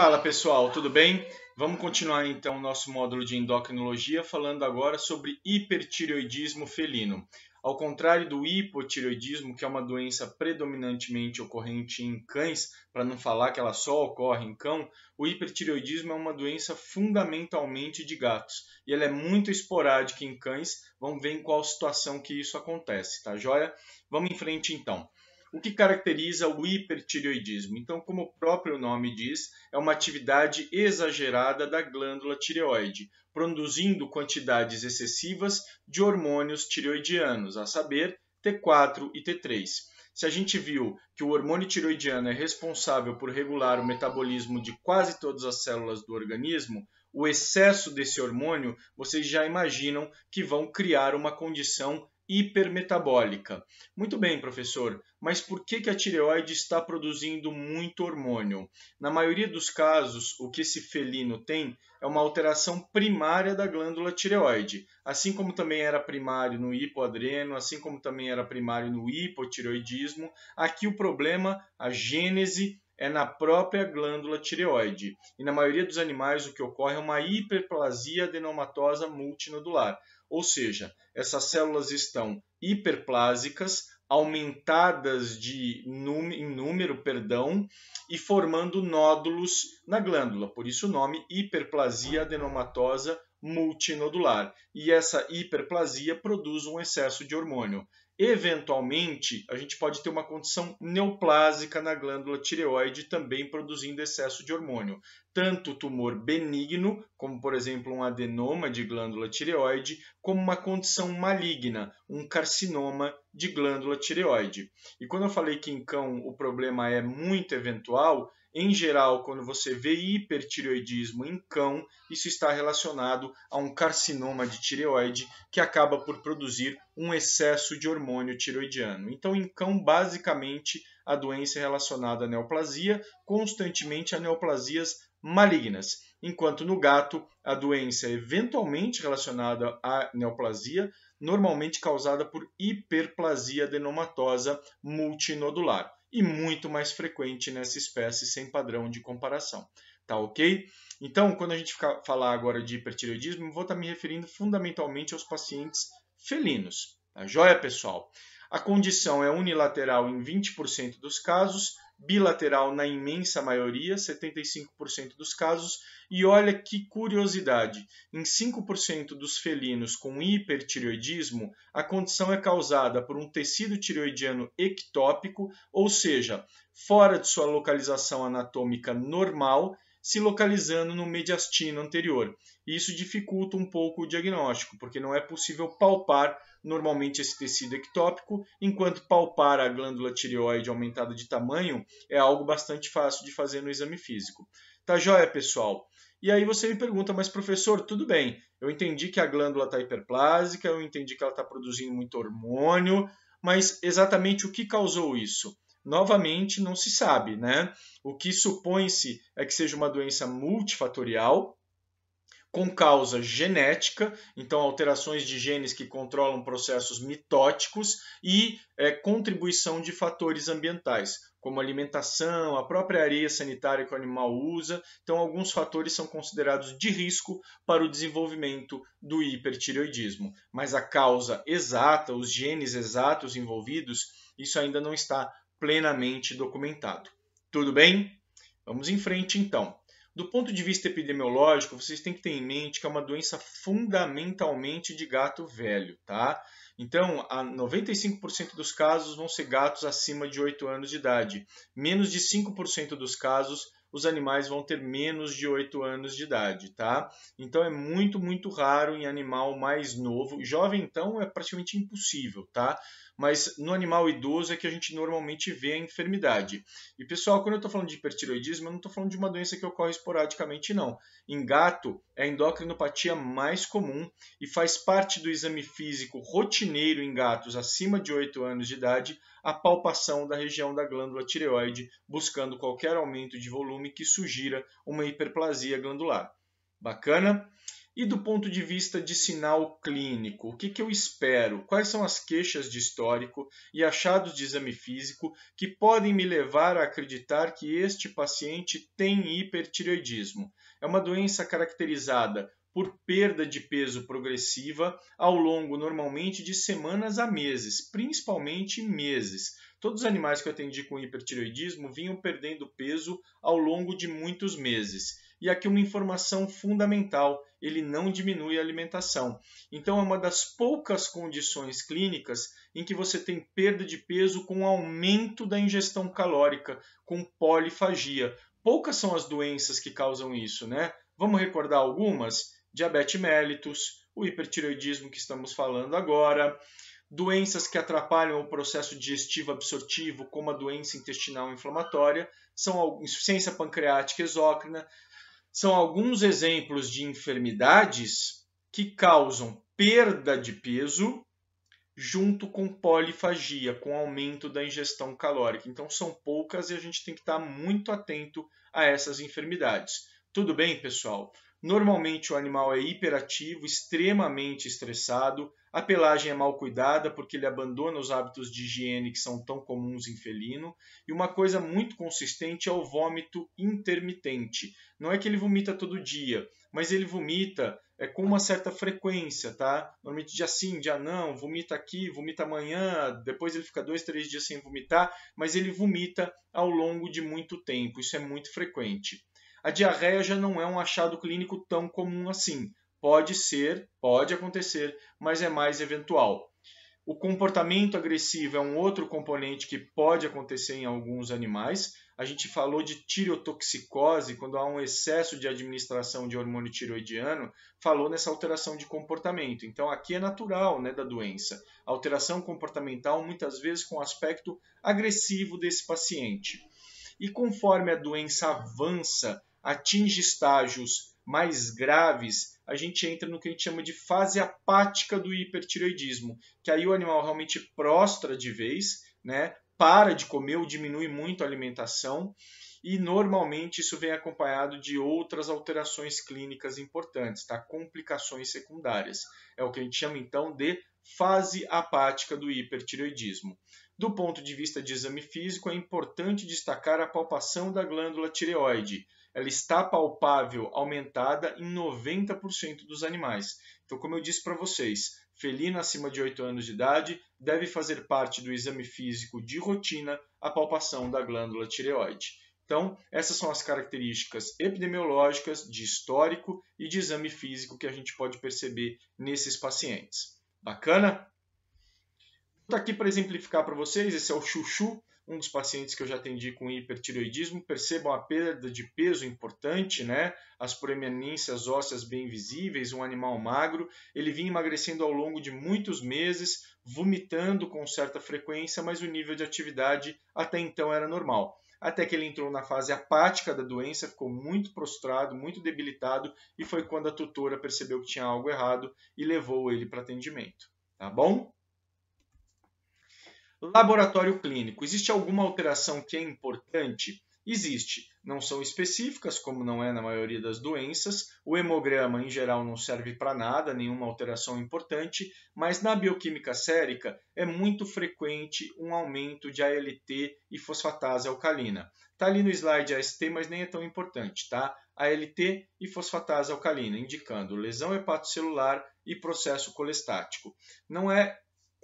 Fala pessoal, tudo bem? Vamos continuar então nosso módulo de endocrinologia falando agora sobre hipertireoidismo felino. Ao contrário do hipotireoidismo, que é uma doença predominantemente ocorrente em cães, para não falar que ela só ocorre em cão, o hipertireoidismo é uma doença fundamentalmente de gatos. E ela é muito esporádica em cães. Vamos ver em qual situação que isso acontece, tá joia? Vamos em frente então o que caracteriza o hipertireoidismo. Então, como o próprio nome diz, é uma atividade exagerada da glândula tireoide, produzindo quantidades excessivas de hormônios tireoidianos, a saber, T4 e T3. Se a gente viu que o hormônio tireoidiano é responsável por regular o metabolismo de quase todas as células do organismo, o excesso desse hormônio, vocês já imaginam que vão criar uma condição hipermetabólica. Muito bem, professor, mas por que, que a tireoide está produzindo muito hormônio? Na maioria dos casos, o que esse felino tem é uma alteração primária da glândula tireoide, assim como também era primário no hipoadreno, assim como também era primário no hipotireoidismo. Aqui o problema, a gênese é na própria glândula tireoide. E na maioria dos animais o que ocorre é uma hiperplasia adenomatosa multinodular ou seja, essas células estão hiperplásicas, aumentadas de em número, perdão, e formando nódulos na glândula. Por isso o nome hiperplasia adenomatosa multinodular. E essa hiperplasia produz um excesso de hormônio. Eventualmente, a gente pode ter uma condição neoplásica na glândula tireoide, também produzindo excesso de hormônio. Tanto tumor benigno, como por exemplo um adenoma de glândula tireoide, como uma condição maligna, um carcinoma de glândula tireoide. E quando eu falei que em cão o problema é muito eventual, em geral, quando você vê hipertireoidismo em cão, isso está relacionado a um carcinoma de tireoide que acaba por produzir um excesso de hormônio tireoidiano. Então, em cão, basicamente, a doença é relacionada à neoplasia, constantemente a neoplasias malignas. Enquanto no gato, a doença é eventualmente relacionada à neoplasia, normalmente causada por hiperplasia adenomatosa multinodular e muito mais frequente nessa espécie sem padrão de comparação. Tá ok? Então, quando a gente ficar, falar agora de hipertireoidismo, vou estar tá me referindo fundamentalmente aos pacientes felinos. Tá joia, pessoal? A condição é unilateral em 20% dos casos bilateral na imensa maioria, 75% dos casos, e olha que curiosidade, em 5% dos felinos com hipertireoidismo, a condição é causada por um tecido tireoidiano ectópico, ou seja, fora de sua localização anatômica normal, se localizando no mediastino anterior e isso dificulta um pouco o diagnóstico, porque não é possível palpar normalmente esse tecido ectópico, enquanto palpar a glândula tireoide aumentada de tamanho é algo bastante fácil de fazer no exame físico. Tá joia, pessoal? E aí você me pergunta, mas professor, tudo bem, eu entendi que a glândula está hiperplásica, eu entendi que ela está produzindo muito hormônio, mas exatamente o que causou isso? Novamente, não se sabe, né? O que supõe-se é que seja uma doença multifatorial, com causa genética, então alterações de genes que controlam processos mitóticos e é, contribuição de fatores ambientais, como alimentação, a própria areia sanitária que o animal usa. Então, alguns fatores são considerados de risco para o desenvolvimento do hipertireoidismo. Mas a causa exata, os genes exatos envolvidos, isso ainda não está plenamente documentado. Tudo bem? Vamos em frente então. Do ponto de vista epidemiológico, vocês têm que ter em mente que é uma doença fundamentalmente de gato velho, tá? Então, 95% dos casos vão ser gatos acima de 8 anos de idade. Menos de 5% dos casos, os animais vão ter menos de 8 anos de idade, tá? Então, é muito, muito raro em animal mais novo. Jovem, então, é praticamente impossível, tá? mas no animal idoso é que a gente normalmente vê a enfermidade. E pessoal, quando eu estou falando de hipertiroidismo, eu não estou falando de uma doença que ocorre esporadicamente, não. Em gato, é a endocrinopatia mais comum e faz parte do exame físico rotineiro em gatos acima de 8 anos de idade a palpação da região da glândula tireoide, buscando qualquer aumento de volume que sugira uma hiperplasia glandular. Bacana? E do ponto de vista de sinal clínico, o que, que eu espero? Quais são as queixas de histórico e achados de exame físico que podem me levar a acreditar que este paciente tem hipertireoidismo? É uma doença caracterizada por perda de peso progressiva ao longo normalmente de semanas a meses, principalmente meses. Todos os animais que eu atendi com hipertireoidismo vinham perdendo peso ao longo de muitos meses. E aqui uma informação fundamental: ele não diminui a alimentação. Então, é uma das poucas condições clínicas em que você tem perda de peso com aumento da ingestão calórica, com polifagia. Poucas são as doenças que causam isso, né? Vamos recordar algumas? Diabetes mellitus, o hipertireoidismo que estamos falando agora, doenças que atrapalham o processo digestivo absortivo, como a doença intestinal inflamatória, são a insuficiência pancreática exócrina, são alguns exemplos de enfermidades que causam perda de peso junto com polifagia, com aumento da ingestão calórica. Então são poucas e a gente tem que estar muito atento a essas enfermidades. Tudo bem, pessoal? Normalmente o animal é hiperativo, extremamente estressado, a pelagem é mal cuidada porque ele abandona os hábitos de higiene que são tão comuns em felino. E uma coisa muito consistente é o vômito intermitente. Não é que ele vomita todo dia, mas ele vomita é, com uma certa frequência, tá? Normalmente dia sim, dia não, vomita aqui, vomita amanhã, depois ele fica dois, três dias sem vomitar, mas ele vomita ao longo de muito tempo. Isso é muito frequente. A diarreia já não é um achado clínico tão comum assim. Pode ser, pode acontecer, mas é mais eventual. O comportamento agressivo é um outro componente que pode acontecer em alguns animais. A gente falou de tirotoxicose quando há um excesso de administração de hormônio tiroidiano, falou nessa alteração de comportamento. Então aqui é natural né, da doença. Alteração comportamental, muitas vezes com aspecto agressivo desse paciente. E conforme a doença avança, atinge estágios mais graves, a gente entra no que a gente chama de fase apática do hipertiroidismo, que aí o animal realmente prostra de vez, né? Para de comer ou diminui muito a alimentação e normalmente isso vem acompanhado de outras alterações clínicas importantes, tá? complicações secundárias. É o que a gente chama então de fase apática do hipertireoidismo. Do ponto de vista de exame físico, é importante destacar a palpação da glândula tireoide, ela está palpável aumentada em 90% dos animais. Então, como eu disse para vocês, felino acima de 8 anos de idade deve fazer parte do exame físico de rotina a palpação da glândula tireoide. Então, essas são as características epidemiológicas, de histórico e de exame físico que a gente pode perceber nesses pacientes. Bacana? Estou tá aqui para exemplificar para vocês, esse é o chuchu, um dos pacientes que eu já atendi com hipertiroidismo, percebam a perda de peso importante, né? As proeminências ósseas bem visíveis, um animal magro, ele vinha emagrecendo ao longo de muitos meses, vomitando com certa frequência, mas o nível de atividade até então era normal. Até que ele entrou na fase apática da doença, ficou muito prostrado, muito debilitado, e foi quando a tutora percebeu que tinha algo errado e levou ele para atendimento. Tá bom? Laboratório clínico. Existe alguma alteração que é importante? Existe. Não são específicas, como não é na maioria das doenças. O hemograma, em geral, não serve para nada, nenhuma alteração importante. Mas na bioquímica sérica, é muito frequente um aumento de ALT e fosfatase alcalina. Está ali no slide AST, mas nem é tão importante, tá? ALT e fosfatase alcalina, indicando lesão hepatocelular e processo colestático. Não é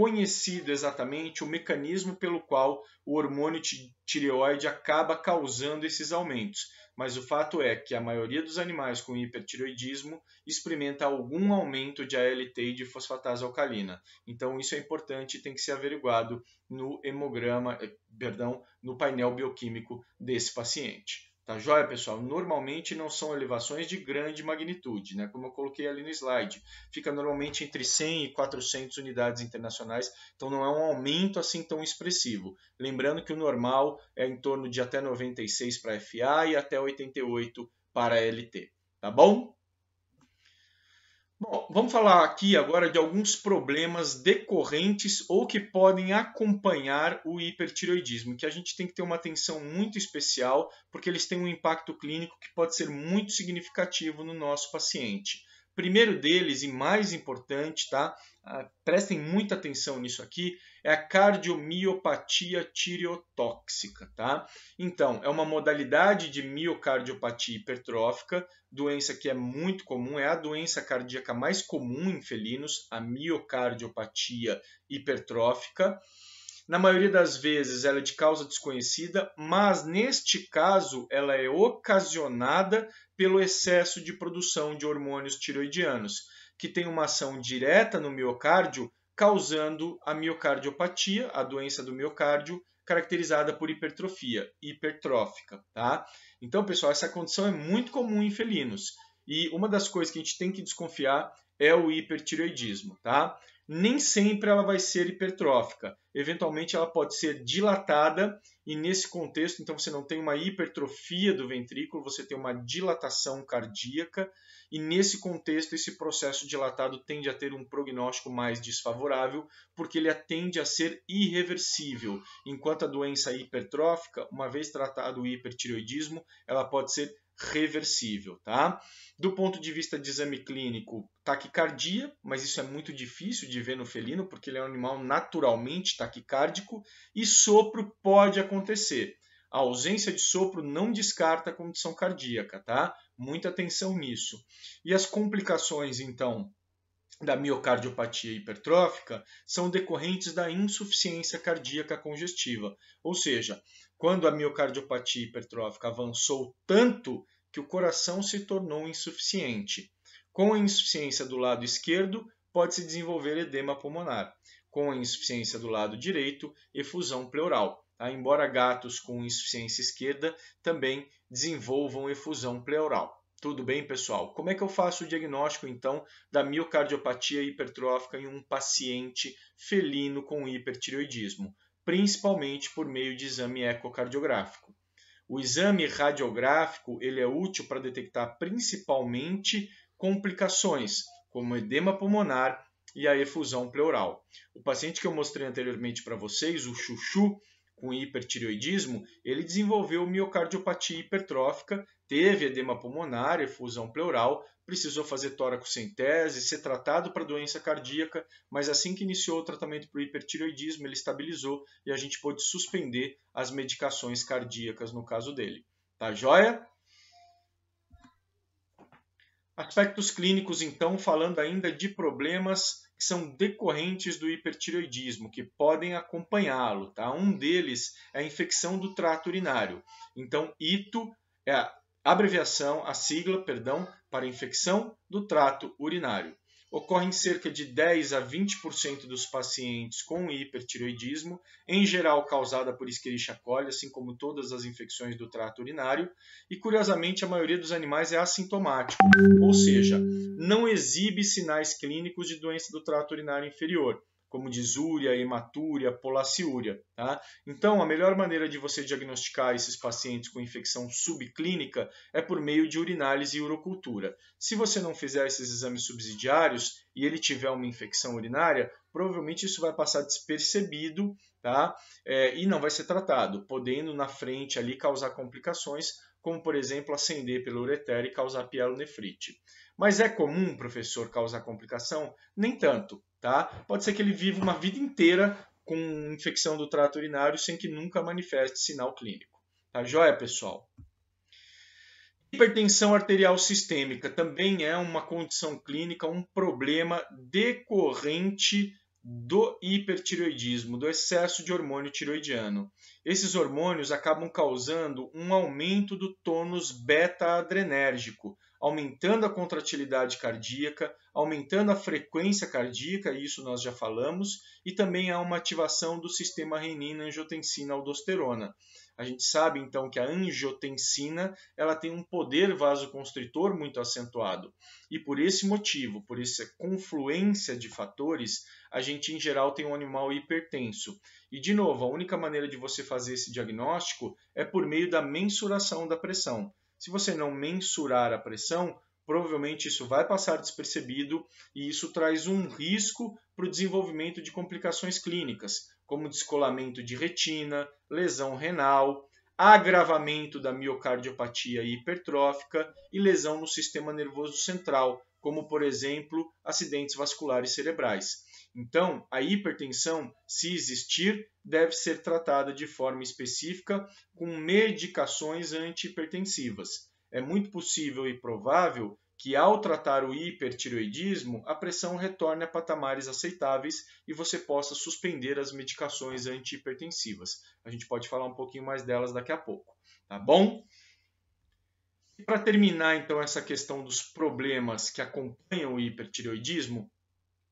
conhecido exatamente o mecanismo pelo qual o hormônio tireoide acaba causando esses aumentos, mas o fato é que a maioria dos animais com hipertireoidismo experimenta algum aumento de ALT e de fosfatase alcalina. Então isso é importante e tem que ser averiguado no hemograma, eh, perdão, no painel bioquímico desse paciente. Tá joia, pessoal? Normalmente não são elevações de grande magnitude, né? Como eu coloquei ali no slide. Fica normalmente entre 100 e 400 unidades internacionais, então não é um aumento assim tão expressivo. Lembrando que o normal é em torno de até 96 para FA e até 88 para LT, tá bom? Bom, vamos falar aqui agora de alguns problemas decorrentes ou que podem acompanhar o hipertiroidismo, que a gente tem que ter uma atenção muito especial, porque eles têm um impacto clínico que pode ser muito significativo no nosso paciente primeiro deles e mais importante, tá? Ah, prestem muita atenção nisso aqui, é a cardiomiopatia tireotóxica, tá? Então, é uma modalidade de miocardiopatia hipertrófica, doença que é muito comum, é a doença cardíaca mais comum em felinos, a miocardiopatia hipertrófica. Na maioria das vezes ela é de causa desconhecida, mas neste caso ela é ocasionada pelo excesso de produção de hormônios tiroidianos, que tem uma ação direta no miocárdio, causando a miocardiopatia, a doença do miocárdio, caracterizada por hipertrofia, hipertrófica, tá? Então, pessoal, essa condição é muito comum em felinos. E uma das coisas que a gente tem que desconfiar é o hipertireoidismo, tá? nem sempre ela vai ser hipertrófica. Eventualmente ela pode ser dilatada e nesse contexto, então você não tem uma hipertrofia do ventrículo, você tem uma dilatação cardíaca e nesse contexto esse processo dilatado tende a ter um prognóstico mais desfavorável, porque ele tende a ser irreversível. Enquanto a doença é hipertrófica, uma vez tratado o hipertiroidismo, ela pode ser reversível, tá? Do ponto de vista de exame clínico, taquicardia, mas isso é muito difícil de ver no felino porque ele é um animal naturalmente taquicárdico e sopro pode acontecer. A ausência de sopro não descarta a condição cardíaca, tá? Muita atenção nisso. E as complicações, então, da miocardiopatia hipertrófica são decorrentes da insuficiência cardíaca congestiva, ou seja, quando a miocardiopatia hipertrófica avançou tanto que o coração se tornou insuficiente. Com a insuficiência do lado esquerdo, pode-se desenvolver edema pulmonar. Com a insuficiência do lado direito, efusão pleural. Tá? Embora gatos com insuficiência esquerda também desenvolvam efusão pleural. Tudo bem, pessoal? Como é que eu faço o diagnóstico, então, da miocardiopatia hipertrófica em um paciente felino com hipertireoidismo? Principalmente por meio de exame ecocardiográfico. O exame radiográfico ele é útil para detectar principalmente complicações, como edema pulmonar e a efusão pleural. O paciente que eu mostrei anteriormente para vocês, o Chuchu, com hipertireoidismo, ele desenvolveu miocardiopatia hipertrófica, teve edema pulmonar, efusão pleural, precisou fazer toracocentese, ser tratado para doença cardíaca, mas assim que iniciou o tratamento para o hipertireoidismo, ele estabilizou e a gente pôde suspender as medicações cardíacas no caso dele. Tá joia? Aspectos clínicos, então, falando ainda de problemas que são decorrentes do hipertiroidismo, que podem acompanhá-lo. Tá? Um deles é a infecção do trato urinário. Então, ITO é a abreviação, a sigla, perdão, para infecção do trato urinário ocorre em cerca de 10 a 20% dos pacientes com hipertiroidismo, em geral causada por Escherichia coli, assim como todas as infecções do trato urinário, e curiosamente a maioria dos animais é assintomático, ou seja, não exibe sinais clínicos de doença do trato urinário inferior como disúria, hematúria, polaciúria. Tá? Então, a melhor maneira de você diagnosticar esses pacientes com infecção subclínica é por meio de urinálise e urocultura. Se você não fizer esses exames subsidiários e ele tiver uma infecção urinária, provavelmente isso vai passar despercebido tá? É, e não vai ser tratado, podendo na frente ali causar complicações, como por exemplo acender pela ureter e causar pielonefrite. Mas é comum, professor, causar complicação? Nem tanto tá? Pode ser que ele viva uma vida inteira com infecção do trato urinário sem que nunca manifeste sinal clínico. Tá joia, pessoal? Hipertensão arterial sistêmica também é uma condição clínica, um problema decorrente do hipertiroidismo, do excesso de hormônio tiroidiano. Esses hormônios acabam causando um aumento do tônus beta-adrenérgico, aumentando a contratilidade cardíaca, aumentando a frequência cardíaca, isso nós já falamos, e também há uma ativação do sistema renina-angiotensina-aldosterona. A gente sabe então que a angiotensina ela tem um poder vasoconstritor muito acentuado. E por esse motivo, por essa confluência de fatores, a gente em geral tem um animal hipertenso. E de novo, a única maneira de você fazer esse diagnóstico é por meio da mensuração da pressão. Se você não mensurar a pressão, provavelmente isso vai passar despercebido e isso traz um risco para o desenvolvimento de complicações clínicas, como descolamento de retina, lesão renal, agravamento da miocardiopatia hipertrófica e lesão no sistema nervoso central, como por exemplo acidentes vasculares cerebrais. Então, a hipertensão, se existir, deve ser tratada de forma específica com medicações antihipertensivas. É muito possível e provável que, ao tratar o hipertiroidismo, a pressão retorne a patamares aceitáveis e você possa suspender as medicações antihipertensivas. A gente pode falar um pouquinho mais delas daqui a pouco, tá bom? E para terminar, então, essa questão dos problemas que acompanham o hipertiroidismo,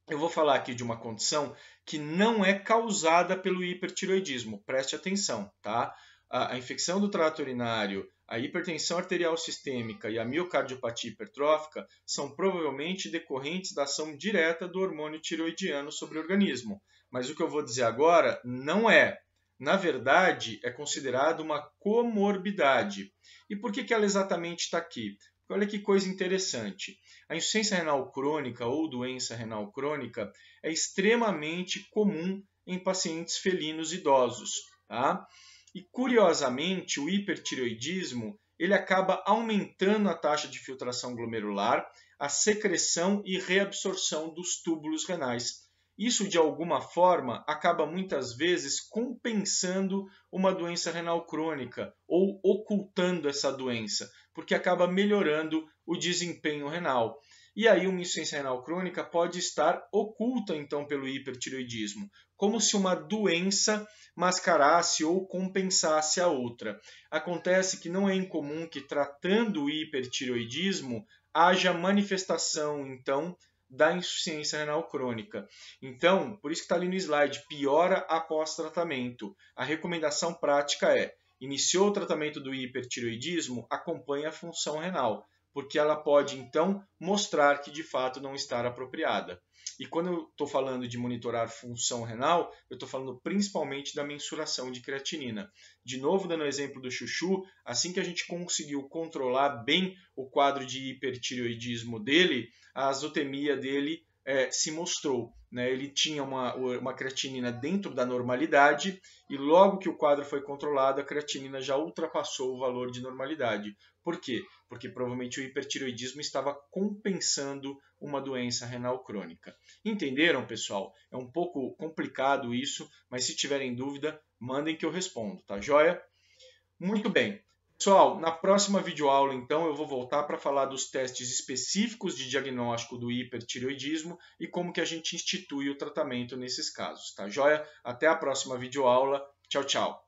eu vou falar aqui de uma condição que não é causada pelo hipertiroidismo. Preste atenção, tá? A, infecção do trato urinário, a hipertensão arterial sistêmica e a miocardiopatia hipertrófica são provavelmente decorrentes da ação direta do hormônio tiroidiano sobre o organismo. Mas o que eu vou dizer agora não é. Na verdade, é considerado uma comorbidade. E por que, que ela exatamente está aqui? Olha que coisa interessante. A insuficiência renal crônica ou doença renal crônica é extremamente comum em pacientes felinos idosos. Tá? E curiosamente, o hipertireoidismo ele acaba aumentando a taxa de filtração glomerular, a secreção e reabsorção dos túbulos renais. Isso, de alguma forma, acaba muitas vezes compensando uma doença renal crônica ou ocultando essa doença, porque acaba melhorando o desempenho renal. E aí uma insuficiência renal crônica pode estar oculta então pelo hipertiroidismo, como se uma doença mascarasse ou compensasse a outra. Acontece que não é incomum que tratando o hipertiroidismo haja manifestação então da insuficiência renal crônica. Então, por isso que está ali no slide, piora após tratamento. A recomendação prática é iniciou o tratamento do hipertiroidismo, acompanhe a função renal, porque ela pode então mostrar que de fato não está apropriada. E quando eu estou falando de monitorar função renal, eu estou falando principalmente da mensuração de creatinina. De novo, dando o exemplo do chuchu, assim que a gente conseguiu controlar bem o quadro de hipertireoidismo dele, a azotemia dele é, se mostrou. Né? Ele tinha uma, uma creatinina dentro da normalidade e logo que o quadro foi controlado, a creatinina já ultrapassou o valor de normalidade. Por quê? Porque provavelmente o hipertiroidismo estava compensando uma doença renal crônica. Entenderam, pessoal? É um pouco complicado isso, mas se tiverem dúvida, mandem que eu respondo, tá joia? Muito bem. Pessoal, na próxima videoaula, então, eu vou voltar para falar dos testes específicos de diagnóstico do hipertireoidismo e como que a gente institui o tratamento nesses casos, tá joia? Até a próxima videoaula. Tchau, tchau!